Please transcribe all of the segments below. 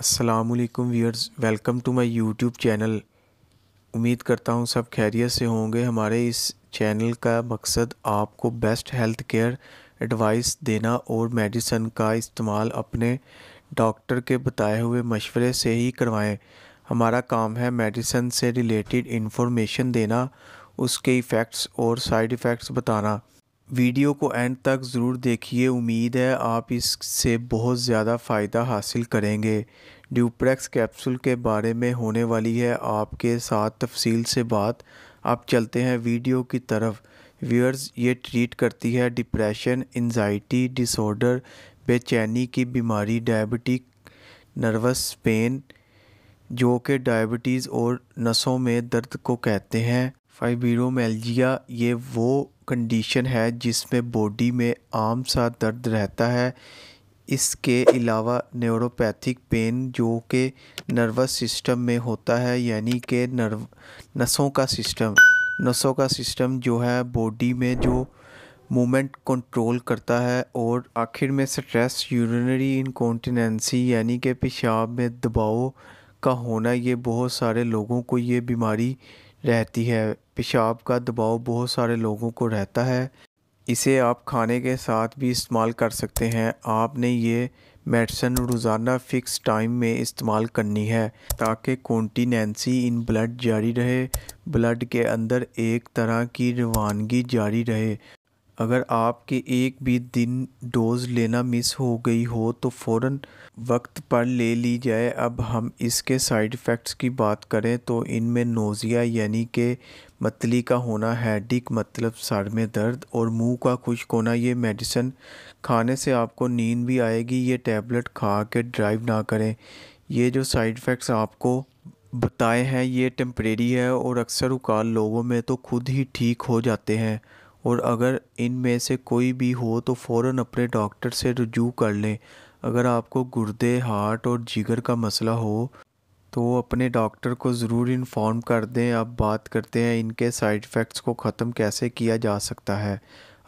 असलकुम viewers welcome to my YouTube channel उम्मीद करता हूँ सब खैरियत से होंगे हमारे इस चैनल का मकसद आपको बेस्ट हेल्थ केयर एडवाइस देना और मेडिसन का इस्तेमाल अपने डॉक्टर के बताए हुए मशवरे से ही करवाएं हमारा काम है मेडिसन से रिलेटेड इन्फॉर्मेशन देना उसके इफ़ेक्ट्स और साइड इफ़ेक्ट्स बताना वीडियो को एंड तक ज़रूर देखिए उम्मीद है आप इससे बहुत ज़्यादा फ़ायदा हासिल करेंगे ड्यूप्रेक्स कैप्सूल के बारे में होने वाली है आपके साथ तफसील से बात आप चलते हैं वीडियो की तरफ व्यूअर्स ये ट्रीट करती है डिप्रेशन इन्जाइटी डिसऑर्डर बेचैनी की बीमारी डायबिटिक नर्वस पेन जो कि डायबिटीज़ और नसों में दर्द को कहते हैं फाइबीरोमेलजिया ये वो कंडीशन है जिसमें बॉडी में आम सा दर्द रहता है इसके अलावा न्यूरोपैथिक पेन जो कि नर्वस सिस्टम में होता है यानी कि नर्व नसों का सिस्टम नसों का सिस्टम जो है बॉडी में जो मूवमेंट कंट्रोल करता है और आखिर में स्ट्रेस यूरिनरी इनकॉन्टिनेंसी यानी कि पेशाब में दबाव का होना ये बहुत सारे लोगों को ये बीमारी रहती है पेशाब का दबाव बहुत सारे लोगों को रहता है इसे आप खाने के साथ भी इस्तेमाल कर सकते हैं आपने ये मेडिसन रोज़ाना फ़िक्स टाइम में इस्तेमाल करनी है ताकि कॉन्टीनेंसी इन ब्लड जारी रहे ब्लड के अंदर एक तरह की रवानगी जारी रहे अगर आपके एक भी दिन डोज़ लेना मिस हो गई हो तो फ़ौर वक्त पर ले ली जाए अब हम इसके साइड इफ़ेक्ट्स की बात करें तो इनमें नोज़िया यानी कि मतली का होना हैडिक मतलब सर में दर्द और मुंह का खुश्क होना ये मेडिसिन खाने से आपको नींद भी आएगी ये टैबलेट खा के ड्राइव ना करें ये जो साइड इफ़ेक्ट्स आपको बताए हैं ये टेम्परेरी है और अक्सर उकाल लोगों में तो खुद ही ठीक हो जाते हैं और अगर इनमें से कोई भी हो तो फ़ौरन अपने डॉक्टर से रजू कर लें अगर आपको गुर्दे हार्ट और जिगर का मसला हो तो अपने डॉक्टर को ज़रूर इन्फॉर्म कर दें आप बात करते हैं इनके साइड इफ़ेक्ट्स को ख़त्म कैसे किया जा सकता है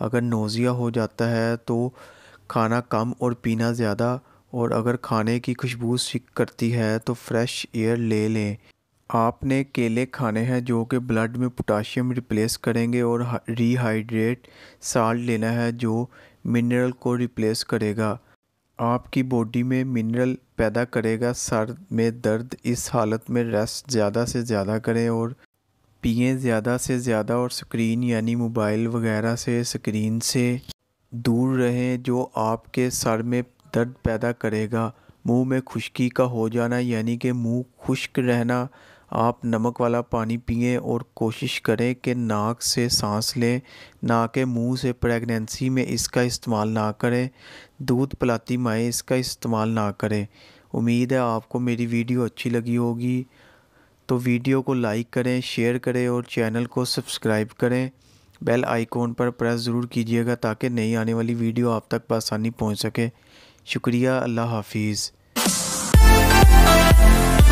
अगर नोज़िया हो जाता है तो खाना कम और पीना ज़्यादा और अगर खाने की खुशबू सिक करती है तो फ्रेश एयर ले लें आपने केले खाने हैं जो कि ब्लड में पोटाशियम रिप्लेस करेंगे और रिहाइड्रेट साल्ट लेना है जो मिनरल को रिप्लेस करेगा आपकी बॉडी में मिनरल पैदा करेगा सर में दर्द इस हालत में रेस्ट ज़्यादा से ज़्यादा करें और पिए ज़्यादा से ज़्यादा और स्क्रीन यानी मोबाइल वगैरह से स्क्रीन से दूर रहें जो आपके सर में दर्द पैदा करेगा मुंह में खुश्की का हो जाना यानी कि मुंह खुश्क रहना आप नमक वाला पानी पिए और कोशिश करें कि नाक से सांस लें ना के मुंह से प्रेगनेंसी में इसका इस्तेमाल ना करें दूध पलाती माएँ इसका इस्तेमाल ना करें उम्मीद है आपको मेरी वीडियो अच्छी लगी होगी तो वीडियो को लाइक करें शेयर करें और चैनल को सब्सक्राइब करें बेल आइकॉन पर प्रेस ज़रूर कीजिएगा ताकि नई आने वाली वीडियो आप तक बसानी पहुँच सके शुक्रिया अल्लाह हाफिज़